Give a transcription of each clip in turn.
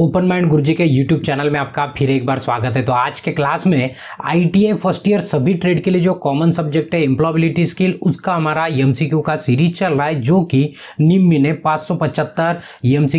Open mind गुरुजी के YouTube channel में आपका फिर एक बार स्वागत है तो आज के क्लास में आई फर्स्ट ईयर सभी ट्रेड के लिए जो कॉमन सब्जेक्ट है एम्प्लॉबिलिटी स्किल उसका हमारा एम का सीरीज चल रहा है जो कि निम्बी ने पाँच सौ पचहत्तर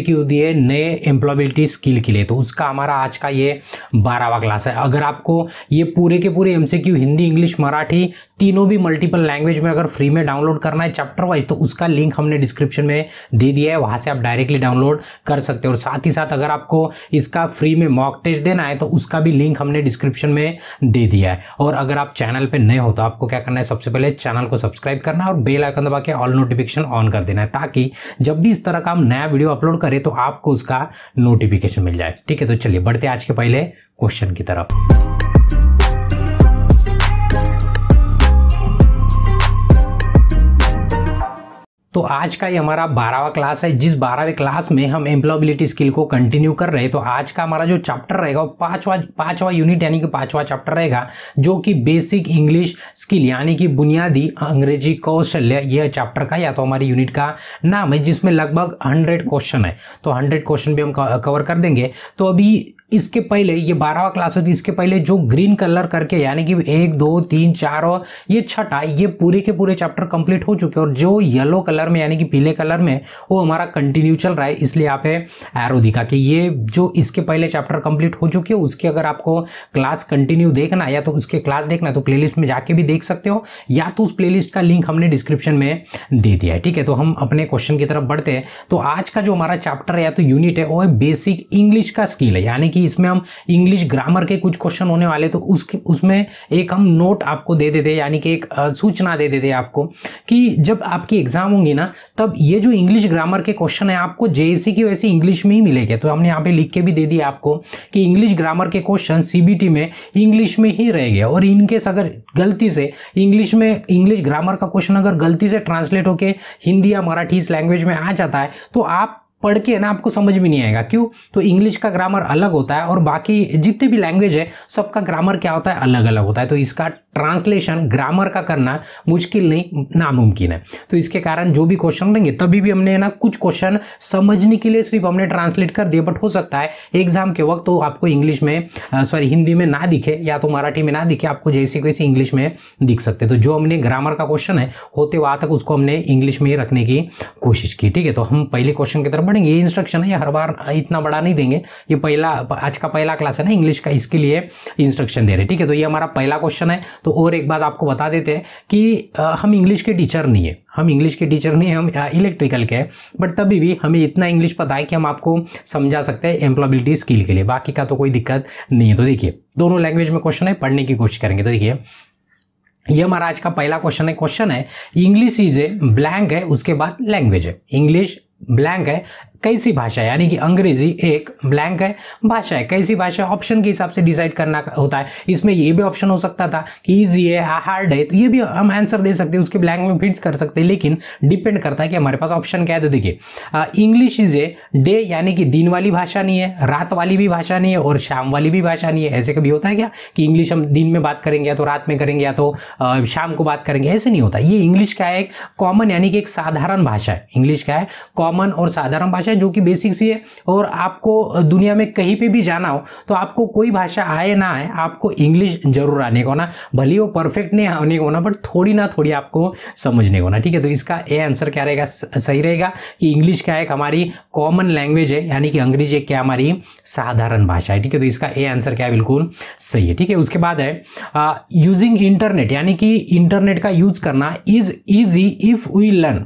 क्यू दिए नए एम्प्लॉबिलिटी स्किल के लिए तो उसका हमारा आज का ये बारहवा क्लास है अगर आपको ये पूरे के पूरे एम हिंदी इंग्लिश मराठी तीनों भी मल्टीपल लैंग्वेज में अगर फ्री में डाउनलोड करना है चैप्टर वाइज तो उसका लिंक हमने डिस्क्रिप्शन में दे दिया है वहाँ से आप डायरेक्टली डाउनलोड कर सकते हो और साथ ही साथ अगर आप आपको इसका फ्री में मॉक टेस्ट देना है तो उसका भी लिंक हमने डिस्क्रिप्शन में दे दिया है और अगर आप चैनल पर नए हो तो आपको क्या करना है सबसे पहले चैनल को सब्सक्राइब करना है और बेल आइकन दबा के ऑल नोटिफिकेशन ऑन कर देना है ताकि जब भी इस तरह का हम नया वीडियो अपलोड करें तो आपको उसका नोटिफिकेशन मिल जाए ठीक है तो चलिए बढ़ते आज के पहले क्वेश्चन की तरफ तो आज का ये हमारा बारहवा क्लास है जिस बारहवें क्लास में हम एम्प्लॉयबिलिटी स्किल को कंटिन्यू कर रहे हैं तो आज का हमारा जो चैप्टर रहेगा वो पांचवा पांचवा यूनिट यानी कि पांचवा चैप्टर रहेगा जो कि बेसिक इंग्लिश स्किल यानी कि बुनियादी अंग्रेजी कौशल्य यह चैप्टर का या तो हमारी यूनिट का नाम है जिसमें लगभग हंड्रेड क्वेश्चन है तो हंड्रेड क्वेश्चन भी हम कवर कर देंगे तो अभी इसके पहले ये बारहवा क्लास होती है इसके पहले जो ग्रीन कलर करके यानी कि एक दो तीन चार और ये छठा ये पूरे के पूरे चैप्टर कंप्लीट हो चुके और जो येलो कलर में यानी कि पीले कलर में वो हमारा कंटिन्यू चल रहा है इसलिए आप है एरो दिखा कि ये जो इसके पहले चैप्टर कंप्लीट हो चुके उसके अगर आपको क्लास कंटिन्यू देखना या तो उसके क्लास देखना तो प्ले में जाके भी देख सकते हो या तो उस प्ले का लिंक हमने डिस्क्रिप्शन में दे दिया है ठीक है तो हम अपने क्वेश्चन की तरफ बढ़ते हैं तो आज का जो हमारा चैप्टर या तो यूनिट है वो है बेसिक इंग्लिश का स्किल है यानी कि इसमें हम इंग्लिश ग्रामर के कुछ क्वेश्चन होने वाले तो उसके उसमें एक हम नोट आपको दे देते यानी कि एक सूचना दे देते आपको कि जब आपकी एग्ज़ाम होंगी ना तब ये जो इंग्लिश ग्रामर के क्वेश्चन है आपको जे की वैसे इंग्लिश में ही मिलेगा तो हमने यहाँ पे लिख के भी दे दिया आपको कि इंग्लिश ग्रामर के क्वेश्चन सी में इंग्लिश में ही रह गया और इनकेस अगर गलती से इंग्लिश में इंग्लिश ग्रामर का क्वेश्चन अगर गलती से ट्रांसलेट होकर हिंदी या मराठी इस लैंग्वेज में आ जाता है तो आप पढ़ के ना आपको समझ भी नहीं आएगा क्यों तो इंग्लिश का ग्रामर अलग होता है और बाकी जितने भी लैंग्वेज है सबका ग्रामर क्या होता है अलग अलग होता है तो इसका ट्रांसलेशन ग्रामर का करना मुश्किल नहीं नामुमकिन है तो इसके कारण जो भी क्वेश्चन रहेंगे तभी भी हमने ना कुछ क्वेश्चन समझने के लिए सिर्फ हमने ट्रांसलेट कर दिए बट हो सकता है एग्जाम के वक्त तो आपको इंग्लिश में सॉरी हिंदी में ना दिखे या तो मराठी में ना दिखे आपको जैसी वैसी इंग्लिश में दिख सकते तो जो हमने ग्रामर का क्वेश्चन है होते वहाँ तक उसको हमने इंग्लिश में ही रखने की कोशिश की ठीक है तो हम पहले क्वेश्चन की तरफ पढ़ेंगे ये इंस्ट्रक्शन है ये हर बार इतना बड़ा नहीं देंगे ये पहला आज का पहला क्लास है ना इंग्लिश का इसके लिए इंस्ट्रक्शन दे रहे ठीक है तो ये हमारा पहला क्वेश्चन है तो और एक बात आपको बता देते हैं कि हम इंग्लिश के टीचर नहीं है हम इंग्लिश के टीचर नहीं हम इलेक्ट्रिकल के हैं बट तभी भी हमें इतना इंग्लिश पता है कि हम आपको समझा सकते हैं एम्प्लॉबिलिटी स्किल के लिए बाकी का तो कोई दिक्कत नहीं है तो देखिए दोनों लैंग्वेज में क्वेश्चन है पढ़ने की कोशिश करेंगे तो देखिए ये हमारा आज का पहला क्वेश्चन है क्वेश्चन है इंग्लिश इज ए ब्लैंक है उसके बाद लैंग्वेज है इंग्लिश blanca ¿eh? कैसी भाषा यानी कि अंग्रेजी एक ब्लैंक है भाषा है कैसी भाषा ऑप्शन के हिसाब से डिसाइड करना होता है इसमें ये भी ऑप्शन हो सकता था कि ईजी है हार्ड है तो ये भी हम आंसर दे सकते हैं उसके ब्लैंक में फिट्स कर सकते हैं लेकिन डिपेंड करता है कि हमारे पास ऑप्शन क्या है तो देखिए इंग्लिश इज ए डे यानी कि दिन वाली भाषा नहीं है रात वाली भी भाषा नहीं है और शाम वाली भी भाषा नहीं है ऐसे कभी होता है क्या कि इंग्लिश हम दिन में बात करेंगे या तो रात में करेंगे या तो शाम को बात करेंगे ऐसे नहीं होता ये इंग्लिश क्या है एक कॉमन यानी कि एक साधारण भाषा है इंग्लिश क्या है कॉमन और साधारण भाषा है जो कि बेसिक सी है और आपको दुनिया में कहीं पे भी जाना हो तो आपको कोई भाषा आए ना आए आपको इंग्लिश जरूर आने को ना भले वो परफेक्ट नहीं आने को ना बट थोड़ी ना थोड़ी आपको समझने को ना ठीक है तो इसका ए आंसर क्या रहेगा सही रहेगा कि इंग्लिश क्या एक हमारी कॉमन लैंग्वेज है यानी कि अंग्रेजी क्या हमारी साधारण भाषा है ठीक है तो इसका ए आंसर क्या है बिल्कुल सही है ठीक है उसके बाद है यूजिंग इंटरनेट यानी कि इंटरनेट का यूज करना is easy if we learn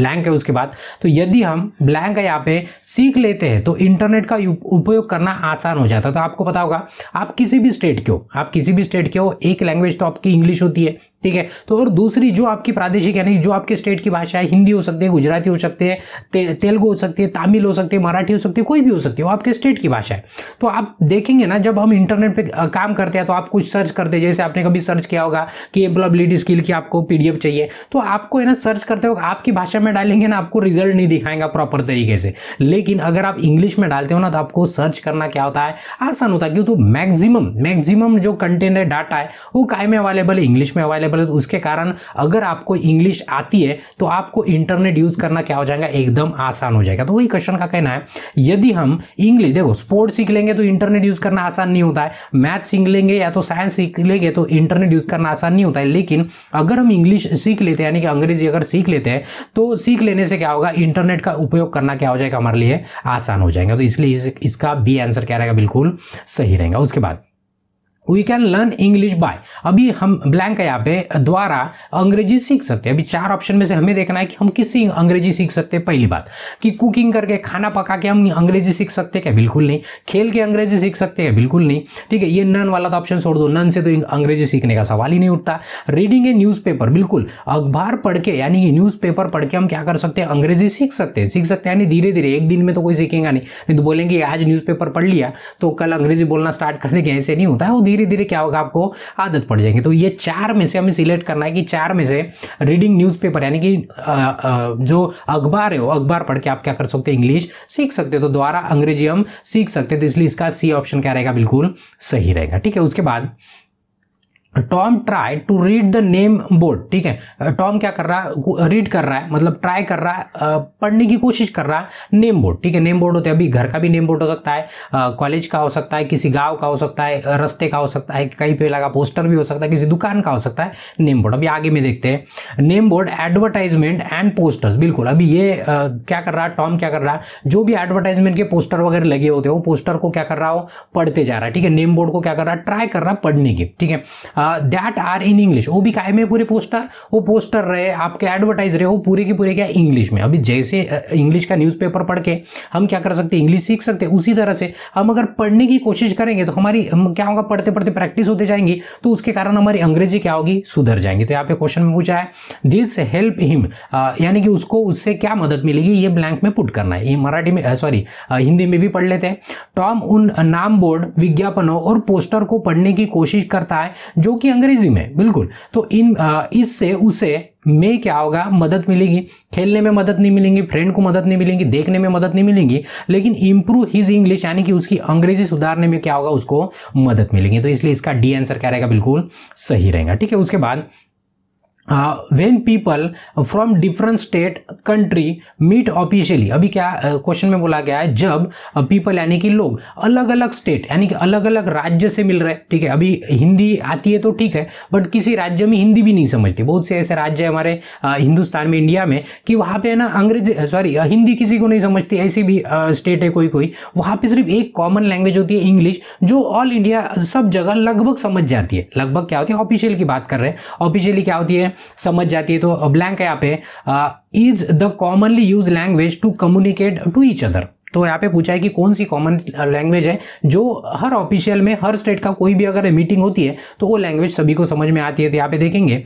blank है उसके बाद तो यदि हम ब्लैंक है यहाँ पे सीख लेते हैं तो इंटरनेट का उपयोग करना आसान हो जाता है तो आपको पता होगा आप किसी भी स्टेट के हो आप किसी भी स्टेट के हो एक लैंग्वेज तो आपकी इंग्लिश होती है ठीक है तो और दूसरी जो आपकी प्रादेशिक यानी जो आपके स्टेट की भाषा है हिंदी हो सकती है गुजराती हो सकती है ते, तेलुगु हो सकती है तमिल हो सकती है मराठी हो सकती है कोई भी हो सकती है वो आपके स्टेट की भाषा है तो आप देखेंगे ना जब हम इंटरनेट पर काम करते हैं तो आप कुछ सर्च करते हैं जैसे आपने कभी सर्च किया होगा कि एम्प्लॉबिलिटी स्किल की आपको पी चाहिए तो आपको है ना सर्च करते वक्त आपकी भाषा में डालेंगे ना आपको रिजल्ट नहीं दिखाएगा प्रॉपर तरीके से लेकिन अगर आप इंग्लिश में डालते हो ना तो आपको सर्च करना क्या होता है आसान होता है क्योंकि मैक्सिमम तो मैक्सिमम जो कंटेंट है डाटा है वो काय में अवेलेबल है इंग्लिश में अवेलेबल अवेलेबल है तो उसके कारण अगर आपको इंग्लिश आती है तो आपको इंटरनेट यूज़ करना क्या हो जाएगा एकदम आसान हो जाएगा तो वही क्वेश्चन का कहना है यदि हम इंग्लिश देखो स्पोर्ट्स सीख लेंगे तो इंटरनेट यूज़ करना आसान नहीं होता है मैथ सीख लेंगे या तो साइंस सीख लेंगे तो इंटरनेट यूज़ करना आसान नहीं होता है लेकिन अगर हम इंग्लिश सीख लेते हैं यानी कि अंग्रेजी अगर सीख लेते हैं तो सीख लेने से क्या होगा इंटरनेट का उपयोग करना क्या हो जाएगा हमारे लिए आसान हो जाएगा तो इसलिए इसका बी आंसर क्या रहेगा बिल्कुल सही रहेगा उसके बाद we can learn English by अभी हम ब्लैंक है यहाँ पे द्वारा अंग्रेजी सीख सकते हैं अभी चार ऑप्शन में से हमें देखना है कि हम किसी अंग्रेजी सीख सकते हैं पहली बात कि कुकिंग करके खाना पका के हम अंग्रेजी सीख सकते हैं क्या बिल्कुल नहीं खेल के अंग्रेजी सीख सकते हैं बिल्कुल नहीं ठीक है ये नन वाला तो ऑप्शन छोड़ दो नन से तो अंग्रेजी सीखने का सवाल ही नहीं उठता रीडिंग ए न्यूज़ बिल्कुल अखबार पढ़ के यानी कि न्यूज़ पढ़ के हम क्या कर सकते हैं अंग्रेजी सीख सकते हैं सीख सकते हैं यानी धीरे धीरे एक दिन में तो कोई सीखेगा नहीं तो बोलेंगे आज न्यूज़पेपर पढ़ लिया तो कल अंग्रेजी बोलना स्टार्ट कर देंगे ऐसे नहीं होता है वो धीरे धीरे धीरे क्या होगा आपको आदत पड़ जाएगी तो ये चार में से हमें सिलेक्ट करना है कि चार में से रीडिंग न्यूज़पेपर यानी कि जो अखबार है वो अखबार पढ़ के आप क्या कर सकते हो इंग्लिश सीख सकते हो तो द्वारा अंग्रेजी हम सीख सकते तो इसलिए इसका सी ऑप्शन क्या रहेगा बिल्कुल सही रहेगा ठीक है उसके बाद Tom try to read the name board ठीक है टॉम क्या कर रहा है रीड कर रहा है मतलब ट्राई कर रहा है पढ़ने की कोशिश कर रहा है नेम बोर्ड ठीक है नेम बोर्ड होते हैं अभी घर का भी नेम बोर्ड हो सकता है कॉलेज का हो सकता है किसी गांव का हो सकता है रास्ते का हो सकता है कहीं पे लगा पोस्टर भी हो सकता है किसी दुकान का हो सकता है नेम बोर्ड अभी आगे में देखते हैं name board advertisement and posters बिल्कुल अभी ये क्या कर रहा है टॉम क्या कर रहा है जो भी एडवर्टाइजमेंट के पोस्टर वगैरह लगे होते हैं वो पोस्टर को क्या कर रहा हो पढ़ते जा रहा है ठीक है नेम बोर्ड को क्या कर रहा है ट्राई कर रहा है पढ़ने की ठीक है दैट आर इन इंग्लिश वो भी कायम है पूरे पोस्टर वो पोस्टर रहे आपके एडवर्टाइज रहे वो पूरे के पूरे क्या इंग्लिश में अभी जैसे इंग्लिश uh, का न्यूज़पेपर पढ़ के हम क्या कर सकते हैं इंग्लिश सीख सकते हैं उसी तरह से हम अगर पढ़ने की कोशिश करेंगे तो हमारी क्या होगा पढ़ते पढ़ते प्रैक्टिस होते जाएंगी तो उसके कारण हमारी अंग्रेजी क्या होगी सुधर जाएंगी तो यहाँ पे क्वेश्चन में पूछा है दिस हेल्प हिम यानी कि उसको उससे क्या मदद मिलेगी ये ब्लैंक में पुट करना है ये मराठी में सॉरी uh, uh, हिंदी में भी पढ़ लेते हैं टॉम उन नाम बोर्ड विज्ञापनों और पोस्टर को पढ़ने की कोशिश करता है जो जो कि अंग्रेजी में बिल्कुल तो इन इससे उसे में क्या होगा मदद मिलेगी खेलने में मदद नहीं मिलेंगी फ्रेंड को मदद नहीं मिलेंगी देखने में मदद नहीं मिलेंगी लेकिन इंप्रूव हिज इंग्लिश यानी कि उसकी अंग्रेजी सुधारने में क्या होगा उसको मदद मिलेगी तो इसलिए इसका डी आंसर क्या रहेगा बिल्कुल सही रहेगा ठीक है उसके बाद Uh, when people from different state country meet officially अभी क्या क्वेश्चन uh, में बोला गया है जब पीपल uh, यानी कि लोग अलग अलग स्टेट यानी कि अलग अलग राज्य से मिल रहे ठीक है अभी हिंदी आती है तो ठीक है बट किसी राज्य में हिंदी भी नहीं समझती बहुत से ऐसे राज्य है हमारे हिंदुस्तान में इंडिया में कि वहाँ पे ना अंग्रेजी सॉरी हिंदी किसी को नहीं समझती ऐसी भी स्टेट है कोई कोई वहाँ पे सिर्फ एक कॉमन लैंग्वेज होती है इंग्लिश जो ऑल इंडिया सब जगह लगभग समझ जाती है लगभग क्या होती है ऑफिशियल की बात कर रहे हैं ऑफिशियली क्या होती है समझ जाती है तो ब्लैंक है यहाँ पे is the commonly use language to communicate to each other तो यहाँ पे पूछा है कि कौन सी कॉमन लैंग्वेज है जो हर ऑफिशियल में हर स्टेट का कोई भी अगर मीटिंग होती है तो वो लैंग्वेज सभी को समझ में आती है तो यहाँ पे देखेंगे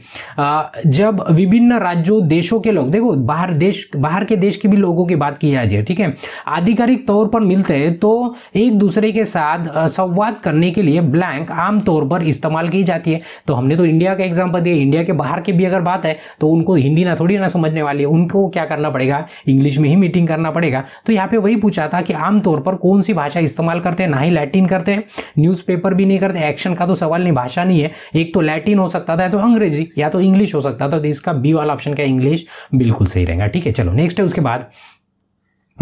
जब विभिन्न राज्यों देशों के लोग देखो बाहर देश बाहर के देश के भी लोगों की बात की जाती है ठीक है आधिकारिक तौर पर मिलते हैं तो एक दूसरे के साथ संवाद करने के लिए ब्लैंक आमतौर पर इस्तेमाल की जाती है तो हमने तो इंडिया का एग्जाम्पल दिया इंडिया के बाहर के भी अगर बात है तो उनको हिंदी ना थोड़ी ना समझने वाली है उनको क्या करना पड़ेगा इंग्लिश में ही मीटिंग करना पड़ेगा तो यहाँ पे वही पूछ पूछा था कि आमतौर पर कौन सी भाषा इस्तेमाल करते हैं ना ही लैटिन करते हैं न्यूज भी नहीं करते एक्शन का तो सवाल नहीं भाषा नहीं है एक तो लैटिन हो सकता था या तो अंग्रेजी या तो इंग्लिश हो सकता था तो इसका बी वाला ऑप्शन क्या इंग्लिश बिल्कुल सही रहेगा ठीक है चलो नेक्स्ट है उसके बाद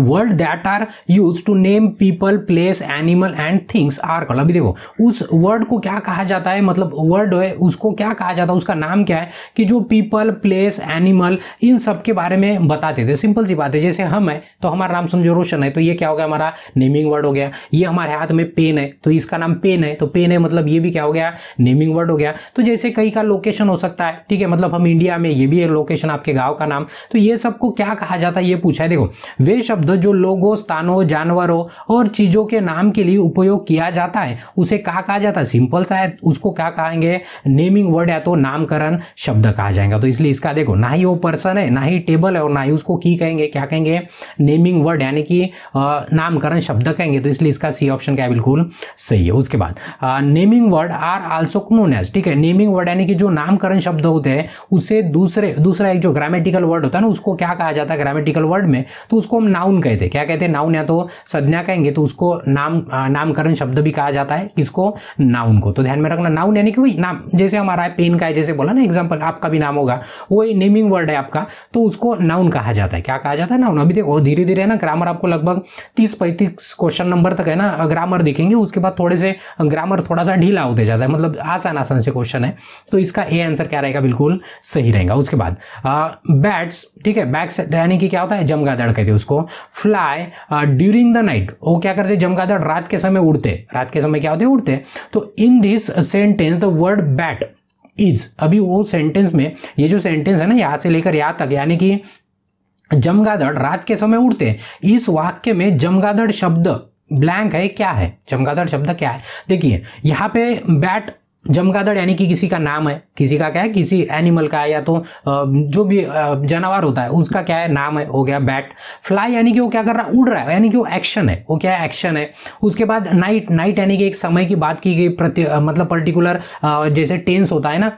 word that are use to name people place animal and things are call अभी देखो उस वर्ड को क्या कहा जाता है मतलब वर्ड है उसको क्या कहा जाता है उसका नाम क्या है कि जो पीपल प्लेस एनिमल इन सब के बारे में बताते थे सिंपल सी बात है जैसे हम है तो हमारा नाम समझो रोशन है तो ये क्या हो गया हमारा नेमिंग वर्ड हो गया ये हमारे हाथ में पेन है तो इसका नाम पेन है तो पेन है मतलब ये भी क्या हो गया नेमिंग वर्ड हो गया तो जैसे कहीं का लोकेशन हो सकता है ठीक है मतलब हम इंडिया में ये भी है लोकेशन आपके गाँव का नाम तो ये सबको क्या कहा जाता है ये पूछा है देखो वे शब्द शब्द जो लोगों स्थानों जानवरों और चीज़ों के नाम के लिए उपयोग किया जाता है उसे क्या कहा जाता है सिंपल सा है उसको क्या कहेंगे नेमिंग वर्ड या तो नामकरण शब्द कहा जाएगा तो इसलिए इसका देखो ना ही वो पर्सन है ना ही टेबल है और ना ही उसको की कहेंगे क्या कहेंगे नेमिंग वर्ड यानी कि नामकरण शब्द कहेंगे तो इसलिए इसका सी ऑप्शन क्या बिल्कुल सही है उसके बाद naming word are also known as ठीक है नेमिंग वर्ड यानी कि जो नामकरण शब्द होते हैं उसे दूसरे दूसरा एक जो ग्रामेटिकल वर्ड होता है ना उसको क्या कहा जाता है ग्रामेटिकल वर्ड में तो उसको हम नाउ नाउन कहते हैं क्या कहते हैं नाउन या तो संज्ञा कहेंगे तो उसको नाम नामकरण शब्द भी कहा जाता है किसको नाउन को तो ध्यान में रखना नाउन यानी कि वही नाम जैसे हमारा है पेन का है जैसे बोला ना एग्जाम्पल आपका भी नाम होगा वही नेमिंग वर्ड है आपका तो उसको नाउन कहा जाता है क्या कहा जाता है नाउन अभी देखो धीरे धीरे है ना ग्रामर आपको लगभग तीस पैंतीस क्वेश्चन नंबर तक है ना ग्रामर दिखेंगे उसके बाद थोड़े से ग्रामर थोड़ा सा ढीला होते जाता है मतलब आसान आसान से क्वेश्चन है तो इसका ए आंसर क्या रहेगा बिल्कुल सही रहेगा उसके बाद बैट्स ठीक है बैट्स यानी कि क्या होता है जमगा दड़ कहते हैं उसको फ्लाई ड्यूरिंग द नाइट वो क्या करते जमकादड़ रात के समय उड़ते रात के समय क्या होते उड़ते तो in this sentence the word bat is अभी वो सेंटेंस में ये जो सेंटेंस है ना यहाँ से लेकर यहाँ तक यानी कि जमगादड़ रात के समय उड़ते हैं इस वाक्य में जमगादड़ शब्द ब्लैंक है क्या है चमगादड़ शब्द क्या है देखिए यहाँ पे बैट जमगादड़ यानी कि किसी का नाम है किसी का क्या है किसी एनिमल का है या तो जो भी जानवर होता है उसका क्या है नाम है हो गया बैट फ्लाई यानी कि वो क्या कर रहा है उड़ रहा है यानी कि वो एक्शन है वो क्या है एक्शन है उसके बाद नाइट नाइट यानी कि एक समय की बात की गई प्रति मतलब पर्टिकुलर जैसे टेंस होता है ना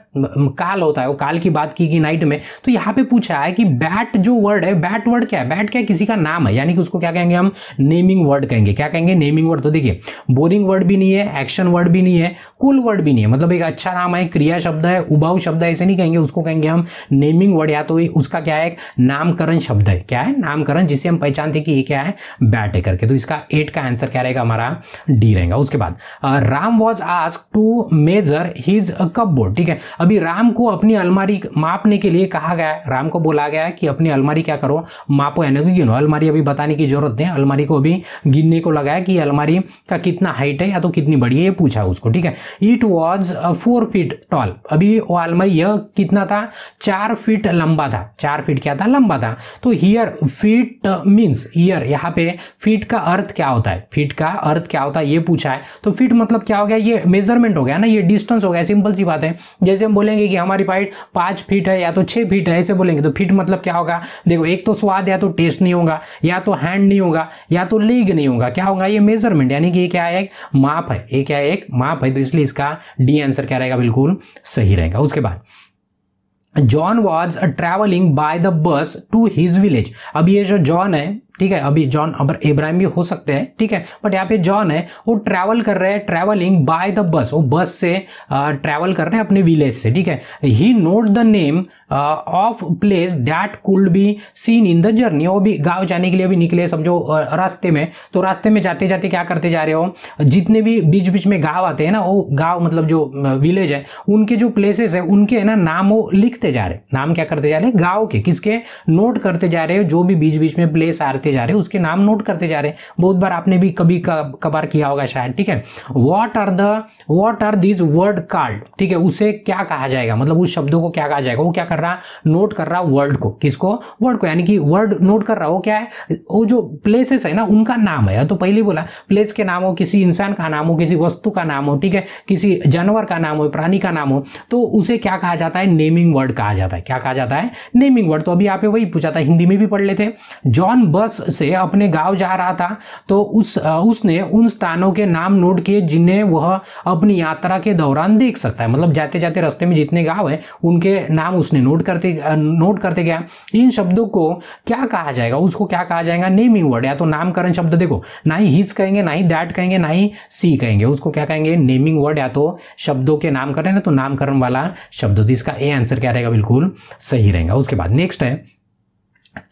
काल होता है वो काल की बात की गई नाइट में तो यहाँ पे पूछा है कि बैट जो वर्ड है बैट वर्ड क्या है बैट क्या है किसी का नाम है यानी कि उसको क्या कहेंगे हम नेमिंग वर्ड कहेंगे क्या कहेंगे नेमिंग वर्ड तो देखिए बोरिंग वर्ड भी नहीं है एक्शन वर्ड भी नहीं है कूल वर्ड भी नहीं है मतलब एक अच्छा नाम है क्रिया शब्द है उबाऊ शब्द है ऐसे नहीं कहेंगे उसको कहेंगे हम नेमिंग वर्ड या तो उसका क्या है नामकरण शब्द है क्या है नामकरण जिसे हम पहचानते कि ये क्या है बैट है करके तो इसका एट का आंसर क्या रहेगा हमारा डी रहेगा उसके बाद Ram was ask to measure his board ठीक है अभी राम को अपनी अलमारी मापने के लिए कहा गया है राम को बोला गया है कि अपनी अलमारी क्या करो मापो यानी कि गिनो अलमारी अभी बताने की जरूरत नहीं अलमारी को अभी गिनने को लगाया कि अलमारी का कितना हाइट है या तो कितनी बड़ी है ये पूछा उसको ठीक है it was was four feet tall अभी वाल में यह कितना था चार फीट लंबा था चार फीट क्या था लंबा था तो हियर फीट मीन्स हियर यहाँ पे फीट का अर्थ क्या होता है फीट का अर्थ क्या होता है ये पूछा है तो फीट मतलब क्या हो गया ये मेजरमेंट हो गया ना ये डिस्टेंस हो गया सिंपल सी बात है जैसे हम बोलेंगे कि हमारी पाइट पाँच फीट है या तो छः फीट है ऐसे बोलेंगे तो फीट मतलब क्या होगा देखो एक तो स्वाद या तो टेस्ट नहीं होगा या तो हैंड नहीं होगा या तो लीग नहीं होगा क्या होगा ये मेजरमेंट यानी कि ये क्या है एक माप है ये क्या है एक माप है तो इसलिए इसका डी डी आंसर क्या रहेगा बिल्कुल सही रहेगा उसके बाद John was travelling by the bus to his village अब ये जो जॉन है ठीक है अभी जॉन अब इब्राहिम भी हो सकते हैं ठीक है बट यहाँ पे जॉन है वो ट्रैवल कर रहे हैं ट्रैवलिंग बाय द बस वो बस से ट्रैवल कर रहे हैं अपने विलेज से ठीक है he note the name of place that could be seen in the journey वो भी गांव जाने के लिए अभी निकले समझो रास्ते में तो रास्ते में जाते जाते क्या करते जा रहे हो जितने भी बीच बीच में गाँव आते हैं ना वो गाँव मतलब जो विलेज है उनके जो प्लेसेस है उनके है ना नाम वो लिखते जा रहे नाम क्या करते जा रहे गाँव के किसके नोट करते जा रहे हो जो भी बीच बीच में प्लेस आ रहे करते जा रहे हैं उसके नाम नोट करते जा रहे हैं बहुत बार आपने भी कभी कबार किया होगा शायद ठीक है what are the what are these word card ठीक है उसे क्या कहा जाएगा मतलब उस शब्दों को क्या कहा जाएगा वो क्या कर रहा है नोट कर रहा वर्ड को किसको वर्ड को यानी कि वर्ड नोट कर रहा वो क्या है वो जो प्लेसेस है ना उनका नाम है तो पहले बोला प्लेस के नाम हो किसी इंसान का नाम हो किसी वस्तु का नाम हो ठीक है किसी जानवर का नाम हो प्राणी का नाम हो तो उसे क्या कहा जाता है नेमिंग वर्ड कहा जाता है क्या कहा जाता है नेमिंग वर्ड तो अभी आप वही पूछा था हिंदी में भी पढ़ लेते हैं जॉन बस बस से अपने गांव जा रहा था तो उस उसने उन स्थानों के नाम नोट किए जिन्हें वह अपनी यात्रा के दौरान देख सकता है मतलब जाते जाते रास्ते में जितने गांव है उनके नाम उसने नोट करते नोट करते गया इन शब्दों को क्या कहा जाएगा उसको क्या कहा जाएगा नेमिंग वर्ड या तो नामकरण शब्द देखो ना ही हिज कहेंगे ना ही दैट कहेंगे ना ही सी कहेंगे उसको क्या कहेंगे नेमिंग वर्ड या तो शब्दों के नामकरण है तो नामकरण वाला शब्द तो इसका ए आंसर क्या रहेगा बिल्कुल सही रहेगा उसके बाद नेक्स्ट है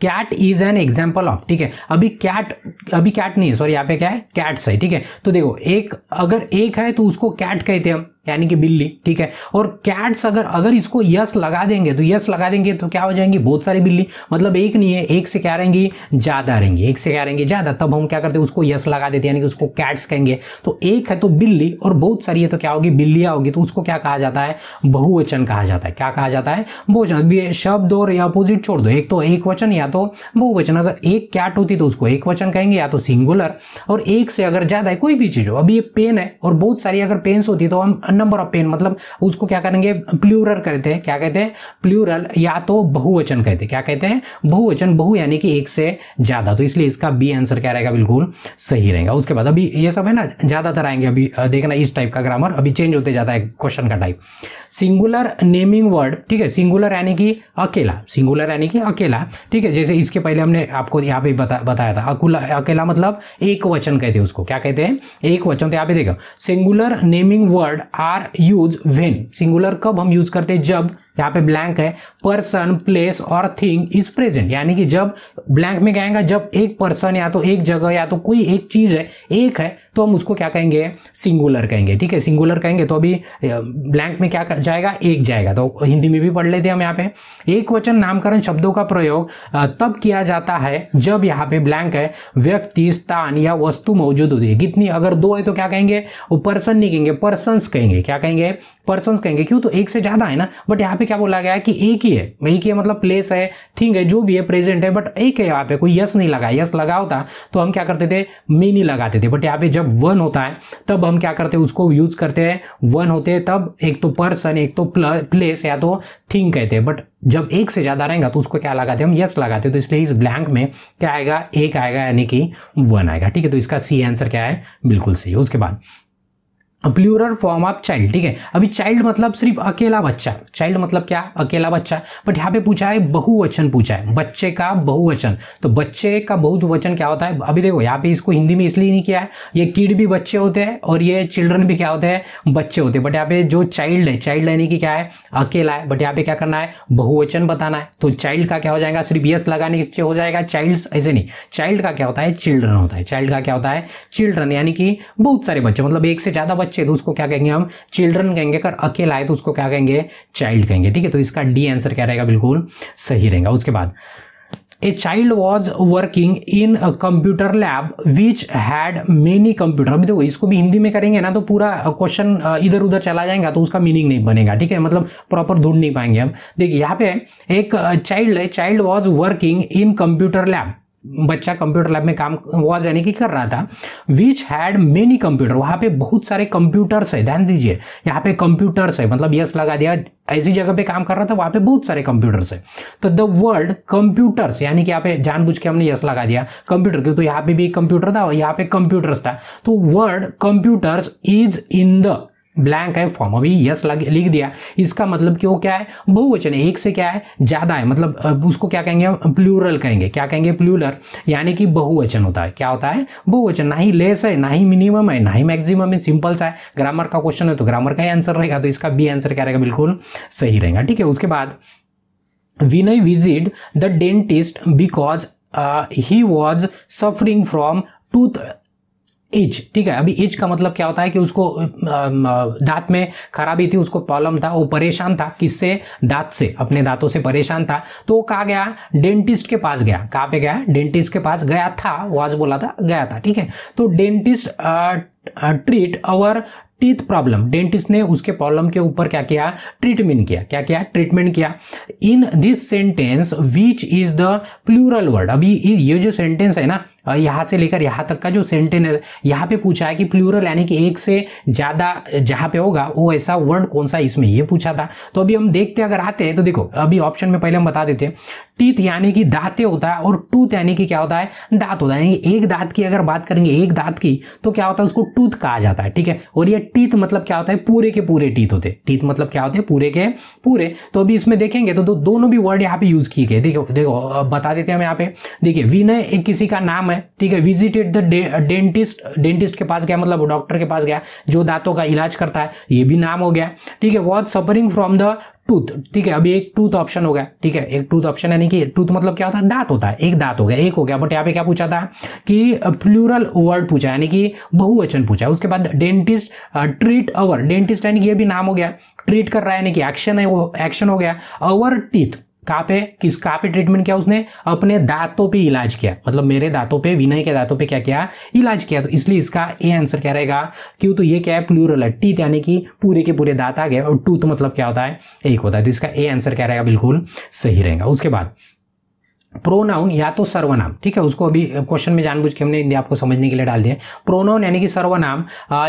cat is an example of ठीक है अभी कैट अभी कैट नहीं है सॉरी यहाँ पे क्या है कैट्स है ठीक है तो देखो एक अगर एक है तो उसको कैट कहते हैं हम यानी कि बिल्ली ठीक है और कैट्स अगर अगर इसको यस लगा देंगे तो यस लगा देंगे तो क्या हो जाएंगी बहुत सारी बिल्ली मतलब एक नहीं है एक से क्या रहेंगी ज़्यादा रहेंगी एक से क्या रहेंगी ज़्यादा तब हम क्या करते हैं उसको यस लगा देते यानी कि उसको कैट्स कहेंगे तो एक है तो बिल्ली और बहुत सारी है तो क्या होगी बिल्लियाँ होगी तो उसको क्या कहा जाता है बहुवचन कहा जाता है क्या कहा जाता है बहुवचन अभी शब्द और अपोजिट छोड़ दो एक तो एक वचन या तो बहुवचन अगर एक कैट होती तो उसको एक वचन कहेंगे या तो सिंगुलर और एक से अगर ज़्यादा है कोई भी चीज़ हो अभी ये पेन है और बहुत सारी अगर पेन्स होती तो हम नंबर ऑफ पेन मतलब उसको क्या करेंगे प्लूरल कहते हैं क्या कहते हैं प्लूरल या तो बहुवचन कहते हैं क्या कहते हैं बहुवचन बहु बहु यानी कि एक से ज़्यादा तो इसलिए इसका बी आंसर क्या रहेगा बिल्कुल सही रहेगा उसके बाद अभी ये सब है ना ज़्यादातर आएंगे अभी देखना इस टाइप का ग्रामर अभी चेंज होते जाता है क्वेश्चन का टाइप सिंगुलर नेमिंग वर्ड ठीक है सिंगुलर यानी कि अकेला सिंगुलर यानी कि अकेला ठीक है जैसे इसके पहले हमने आपको यहाँ पे बता, बताया था अकुला अकेला मतलब एक वचन कहते हैं उसको क्या कहते हैं एक वचन तो यहाँ पे देखो singular naming word are use when singular कब हम यूज करते हैं जब यहाँ पे ब्लैंक है पर्सन प्लेस और थिंग इज प्रेजेंट यानी कि जब ब्लैंक में क्या आएगा जब एक पर्सन या तो एक जगह या तो कोई एक चीज़ है एक है तो हम उसको क्या कहेंगे सिंगुलर कहेंगे ठीक है सिंगुलर कहेंगे तो अभी ब्लैंक में क्या जाएगा एक जाएगा तो हिंदी में भी पढ़ लेते हैं हम यहाँ पे एक वचन नामकरण शब्दों का प्रयोग तब किया जाता है जब यहाँ पे ब्लैंक है व्यक्ति स्थान या वस्तु मौजूद होती है कितनी अगर दो है तो क्या कहेंगे वो पर्सन नहीं कहेंगे पर्सन कहेंगे क्या कहेंगे पर्सन कहेंगे क्यों तो एक से ज़्यादा है ना बट यहाँ पे क्या बोला गया है कि एक ही है एक ही है मतलब प्लेस है थिंग है जो भी है प्रेजेंट है बट एक है यहाँ पे कोई यस नहीं लगा यस लगा होता तो हम क्या करते थे मेनी लगाते थे बट यहाँ पे जब वन होता है तब हम क्या करते हैं उसको यूज करते हैं वन होते हैं तब एक तो पर्सन एक तो प्लेस या तो थिंग कहते हैं बट जब एक से ज़्यादा रहेगा तो उसको क्या लगाते हैं हम यस लगाते हैं तो इसलिए इस ब्लैंक में क्या आएगा एक आएगा यानी कि वन आएगा ठीक है तो इसका सी आंसर क्या है बिल्कुल सही उसके बाद प्लूरल फॉर्म ऑफ चाइल्ड ठीक है अभी चाइल्ड मतलब सिर्फ अकेला बच्चा चाइल्ड मतलब क्या अकेला बच्चा बट यहाँ पे पूछा है बहुवचन पूछा है बच्चे का बहुवचन तो बच्चे का बहुवचन क्या होता है अभी देखो यहाँ पे इसको हिंदी में इसलिए नहीं किया है ये किड भी बच्चे होते हैं और ये चिल्ड्रन भी क्या होते हैं बच्चे होते हैं बट यहाँ पे जो चाइल्ड है चाइल्ड यानी कि क्या है अकेला है बट यहाँ पे क्या करना है बहुवचन बताना है तो चाइल्ड का क्या हो जाएगा सिर्फ यस लगाने से हो जाएगा चाइल्ड ऐसे नहीं चाइल्ड का क्या होता है चिल्ड्रन होता है चाइल्ड का क्या होता है चिल्ड्रन यानी कि बहुत सारे बच्चे मतलब एक से ज़्यादा बच्चे तो उसको क्या कहेंगे हम चिल्ड्रन कहेंगे अगर अकेला है तो उसको क्या कहेंगे चाइल्ड कहेंगे ठीक है तो इसका डी आंसर क्या रहेगा बिल्कुल सही रहेगा उसके बाद a child was working in computer lab which had many computer अभी देखो इसको भी हिंदी में करेंगे ना तो पूरा क्वेश्चन इधर उधर चला जाएगा तो उसका मीनिंग नहीं बनेगा ठीक है मतलब प्रॉपर ढूंढ नहीं पाएंगे हम देखिए यहाँ पे एक चाइल्ड है child was working in computer lab बच्चा कंप्यूटर लैब में काम वॉज यानी कि कर रहा था विच हैड मेनी कंप्यूटर वहाँ पे बहुत सारे कंप्यूटर्स है ध्यान दीजिए यहाँ पे कंप्यूटर्स है मतलब यस लगा दिया ऐसी जगह पे काम कर रहा था वहाँ पे बहुत सारे कंप्यूटर्स है तो द वर्ल्ड कंप्यूटर्स यानी कि यहाँ पे जानबूझ के हमने यस लगा दिया कंप्यूटर क्योंकि तो यहाँ पे भी कंप्यूटर था और यहाँ पे कंप्यूटर्स था तो word computers is in the blank है फॉर्म अभी यस लिख दिया इसका मतलब कि वो क्या है बहुवचन एक से क्या है ज़्यादा है मतलब उसको क्या कहेंगे हम प्लूरल कहेंगे क्या कहेंगे प्लूरल यानी कि बहुवचन होता है क्या होता है बहुवचन ना ही लेस है ना ही मिनिमम है ना ही मैक्सिमम है सिंपल सा है ग्रामर का क्वेश्चन है तो ग्रामर का ही आंसर रहेगा तो इसका बी आंसर क्या रहेगा बिल्कुल सही रहेगा ठीक है उसके बाद Vinay visit the dentist because he was suffering from toothache ठीक है अभी एज का मतलब क्या होता है कि उसको दांत में खराबी थी उसको प्रॉब्लम था वो परेशान था किससे दांत से अपने दांतों से परेशान था तो वो कहा गया डेंटिस्ट के पास गया कहाँ पे गया डेंटिस्ट के पास गया था आज बोला था गया था ठीक है तो dentist treat our teeth problem dentist ने उसके प्रॉब्लम के ऊपर क्या किया ट्रीटमेंट किया क्या किया ट्रीटमेंट किया in this sentence which is the plural word अभी ये जो सेंटेंस है ना यहाँ से लेकर यहाँ तक का जो सेंटेनर यहाँ पे पूछा है कि प्लूरल यानी कि एक से ज़्यादा जहाँ पे होगा वो ऐसा वर्ड कौन सा इसमें ये पूछा था तो अभी हम देखते अगर आते हैं तो देखो अभी ऑप्शन में पहले हम बता देते हैं टीथ यानी कि दाते होता है और टूथ यानी कि क्या होता है दांत होता है यानी एक दांत की अगर बात करेंगे एक दांत की तो क्या होता है उसको टूथ कहा जाता है ठीक है और ये टीथ मतलब क्या होता है पूरे के पूरे टीथ होते हैं टीथ मतलब क्या होते हैं पूरे के पूरे तो अभी इसमें देखेंगे तो, दो, दोनों भी वर्ड यहाँ पे यूज किए गए देखो देखो बता देते हैं हम यहाँ पे देखिए विनय एक किसी का नाम है ठीक है विजिटेड द डेंटिस्ट डेंटिस्ट के पास गया मतलब डॉक्टर के पास गया जो दांतों का इलाज करता है ये भी नाम हो गया ठीक है was suffering from the tooth ठीक है अभी एक टूथ ऑप्शन हो गया ठीक है एक टूथ ऑप्शन यानी कि टूथ मतलब क्या होता है दांत होता है एक दांत हो गया एक हो गया बट यहाँ पे क्या पूछा था कि प्लूरल वर्ड पूछा यानी कि बहुवचन पूछा उसके बाद डेंटिस्ट ट्रीट अवर डेंटिस्ट यानी कि ये भी नाम हो गया ट्रीट कर रहा है यानी कि एक्शन है वो एक्शन हो गया अवर टीथ कहाँ पे किस कहाँ पे ट्रीटमेंट किया उसने अपने दांतों पे इलाज किया मतलब मेरे दांतों पे विनय के दांतों पे क्या किया इलाज किया तो इसलिए इसका ए आंसर क्या रहेगा क्यों तो ये क्या है प्लूरल है टीथ यानी कि पूरे के पूरे दांत आ गए और टूथ मतलब क्या होता है एक होता है तो इसका ए आंसर क्या रहेगा बिल्कुल सही रहेगा उसके बाद प्रोनाउन या तो सर्वनाम ठीक है उसको अभी क्वेश्चन में जानबूझ के हमने आपको समझने के लिए डाल दिया प्रोनाउन यानी कि सर्वनाम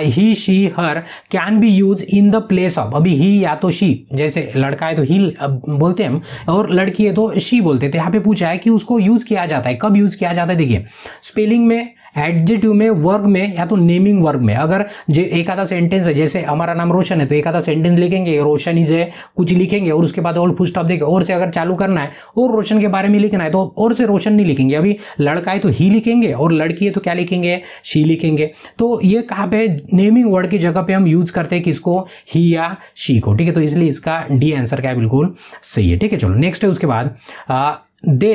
he she her can be use in the place of अभी ही या तो शी जैसे लड़का है तो ही बोलते हैं और लड़की है तो शी बोलते हैं तो यहाँ पे पूछा है कि उसको यूज किया जाता है कब यूज किया जाता है देखिए स्पेलिंग में एडजेटिव में वर्ग में या तो नेमिंग वर्ग में अगर जो एक आधा सेंटेंस है जैसे हमारा नाम रोशन है तो एक आधा सेंटेंस लिखेंगे रोशन इज है कुछ लिखेंगे और उसके बाद और फुल स्टॉप देखें और से अगर चालू करना है और रोशन के बारे में लिखना है तो और से रोशन नहीं लिखेंगे अभी लड़का है तो ही लिखेंगे और लड़की है तो क्या लिखेंगे शी लिखेंगे तो ये कहाँ पे नेमिंग वर्ड की जगह पे हम यूज करते हैं किसको ही या शी को ठीक है तो इसलिए इसका डी आंसर क्या है बिल्कुल सही है ठीक है चलो नेक्स्ट है उसके बाद दे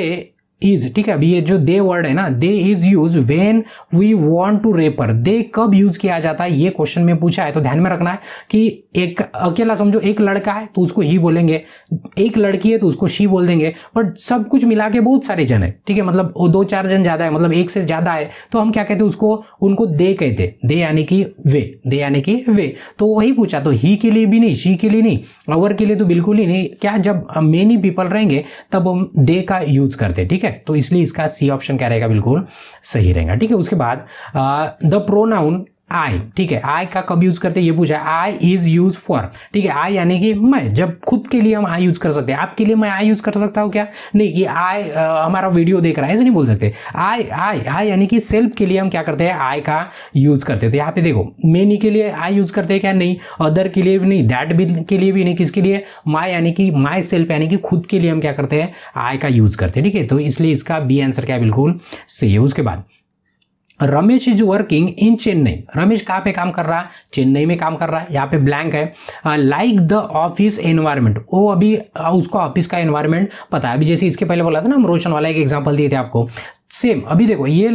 इज ठीक है अभी ये जो दे वर्ड है ना they is use when we want to refer they कब यूज किया जाता है ये क्वेश्चन में पूछा है तो ध्यान में रखना है कि एक अकेला समझो एक लड़का है तो उसको ही बोलेंगे एक लड़की है तो उसको शी बोल देंगे बट सब कुछ मिला के बहुत सारे जन है ठीक है मतलब दो चार जन ज्यादा है मतलब एक से ज्यादा है तो हम क्या कहते हैं उसको उनको दे कहते दे यानी कि वे दे यानी कि वे तो वही पूछा तो ही के लिए भी नहीं शी के लिए नहीं अवर के लिए तो बिल्कुल ही नहीं क्या जब मेनी पीपल रहेंगे तब हम दे का यूज करते ठीक है है तो इसलिए इसका सी ऑप्शन क्या रहेगा बिल्कुल सही रहेगा ठीक है उसके बाद द प्रोनाउन आई ठीक है आई का कब यूज करते हैं ये पूछा आई इज यूज फॉर ठीक है आई यानी कि मैं जब खुद के लिए हम आई यूज कर सकते हैं आपके लिए मैं आई यूज कर सकता हूँ क्या नहीं कि आई हमारा वीडियो देख रहा है ऐसे नहीं बोल सकते आई आई आई यानी कि सेल्फ के लिए हम क्या करते हैं आई का यूज करते हैं तो यहाँ पे देखो मेनी के लिए आई यूज करते हैं क्या नहीं अदर के लिए भी नहीं दैट भी के लिए भी नहीं किसके लिए माई यानी कि माई सेल्फ यानी कि खुद के लिए हम क्या करते हैं आई का यूज करते हैं ठीक है तो इसलिए इसका बी आंसर क्या बिल्कुल सही है उसके बाद Ramesh is working in Chennai Ramesh कहाँ पे काम कर रहा है चेन्नई में काम कर रहा है यहाँ पे ब्लैंक है लाइक द ऑफिस एनवायरमेंट वो अभी uh, उसको ऑफिस का एनवायरमेंट पता है अभी जैसे इसके पहले बोला था ना हम रोशन वाला एक एग्जाम्पल दिए थे आपको सेम अभी देखो ये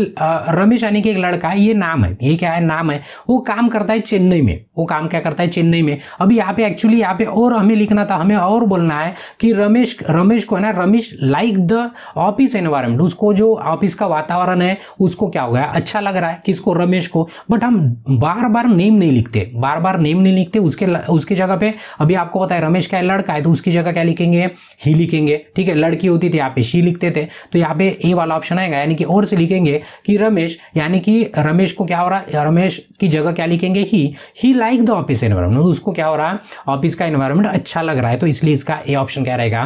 रमेश यानी कि एक लड़का है ये नाम है ये क्या है नाम है वो काम करता है चेन्नई में वो काम क्या करता है चेन्नई में अभी यहाँ पे एक्चुअली यहाँ पे और हमें लिखना था हमें और बोलना है कि रमेश रमेश को है ना Ramesh like the office environment उसको जो ऑफिस का वातावरण है उसको क्या हो गया अच्छा लग रहा है किसको रमेश को बट हम बार बार नेम नहीं लिखते बार बार नेम नहीं लिखते उसके उसकी जगह पे अभी आपको पता है रमेश क्या है लड़का है तो उसकी जगह क्या लिखेंगे ही लिखेंगे ठीक है लड़की होती थी यहाँ पे शी लिखते थे तो यहाँ पे ए वाला ऑप्शन आएगा यानी कि और से लिखेंगे कि रमेश यानी कि रमेश को क्या हो रहा है रमेश की जगह क्या लिखेंगे he he like the office environment उसको क्या हो रहा है ऑफिस का एनवायरमेंट अच्छा लग रहा है तो इसलिए इसका ए ऑप्शन क्या रहेगा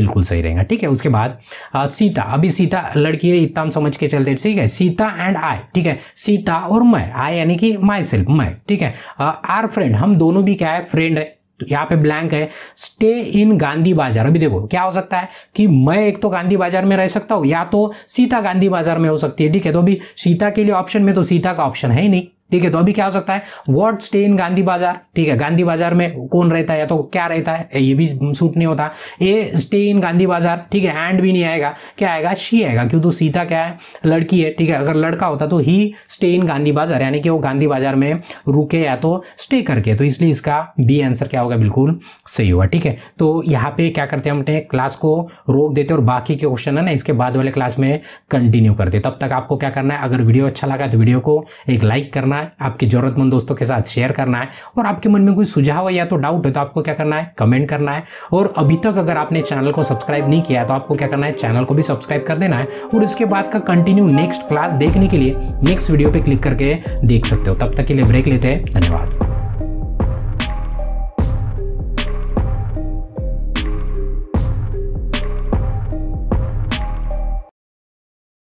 बिल्कुल सही रहेगा ठीक है उसके बाद आ, सीता अभी सीता लड़की है इतना हम समझ के चलते ठीक है सीता एंड आई ठीक है सीता और मैं आई यानी कि माई सेल्फ मैं ठीक है आर फ्रेंड हम दोनों भी क्या है फ्रेंड है तो यहाँ पे ब्लैंक है स्टे इन गांधी बाजार अभी देखो क्या हो सकता है कि मैं एक तो गांधी बाजार में रह सकता हूँ या तो सीता गांधी बाजार में हो सकती है ठीक है तो अभी सीता के लिए ऑप्शन में तो सीता का ऑप्शन है ही नहीं ठीक है तो अभी क्या हो सकता है वॉट स्टे इन गांधी बाजार ठीक है गांधी बाजार में कौन रहता है या तो क्या रहता है ये भी सूट नहीं होता ए स्टे इन गांधी बाजार ठीक है एंड भी नहीं आएगा क्या आएगा शी आएगा क्यों तो सीता क्या है लड़की है ठीक है अगर लड़का होता तो ही स्टे इन गांधी बाजार यानी कि वो गांधी बाजार में रुके या तो स्टे करके तो इसलिए इसका बी आंसर क्या होगा बिल्कुल सही हुआ ठीक है तो यहाँ पे क्या करते हैं हम क्लास को रोक देते और बाकी के क्वेश्चन है ना इसके बाद वाले क्लास में कंटिन्यू करते तब तक आपको क्या करना है अगर वीडियो अच्छा लगा तो वीडियो को एक लाइक करना करना है आपके ज़रूरतमंद दोस्तों के साथ शेयर करना है और आपके मन में कोई सुझाव है या तो डाउट है तो आपको क्या करना है कमेंट करना है और अभी तक अगर आपने चैनल को सब्सक्राइब नहीं किया तो आपको क्या करना है चैनल को भी सब्सक्राइब कर देना है और इसके बाद का कंटिन्यू नेक्स्ट क्लास देखने के लिए नेक्स्ट वीडियो पर क्लिक करके देख सकते हो तब तक के लिए ब्रेक लेते हैं धन्यवाद